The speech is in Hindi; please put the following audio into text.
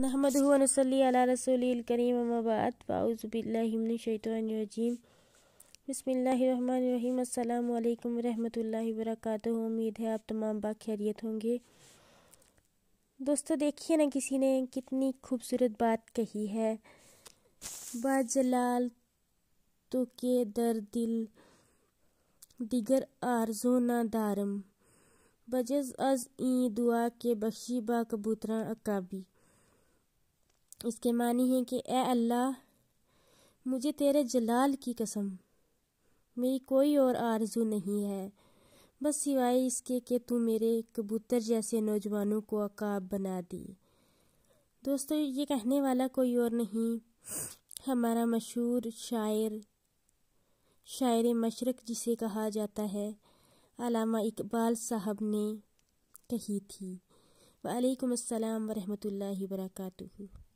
नहमद वनसली रसूल करीम अमाबाद फ़ाउज़बिल्लिमिनशैतरजीम उम्मीद है आप तमाम बा खैरियत होंगे दोस्तों देखिए ना किसी ने कितनी खूबसूरत बात कही है बाजलाल तो के दर दिल दिगर आरजो ना दारम बजज अज ई दुआ के बख्शी बा कबूतरा अकाबी इसके मानी हैं कि ए अल्लाह मुझे तेरे जलाल की कसम मेरी कोई और आरजू नहीं है बस सिवाय इसके कि तू मेरे कबूतर जैसे नौजवानों को अकाब बना दी दोस्तों ये कहने वाला कोई और नहीं हमारा मशहूर शायर शायर मशरक जिसे कहा जाता है अलामा इकबाल साहब ने कही थी वालेकुम अस्सलाम वरहमतुल्लाहि वरकatuh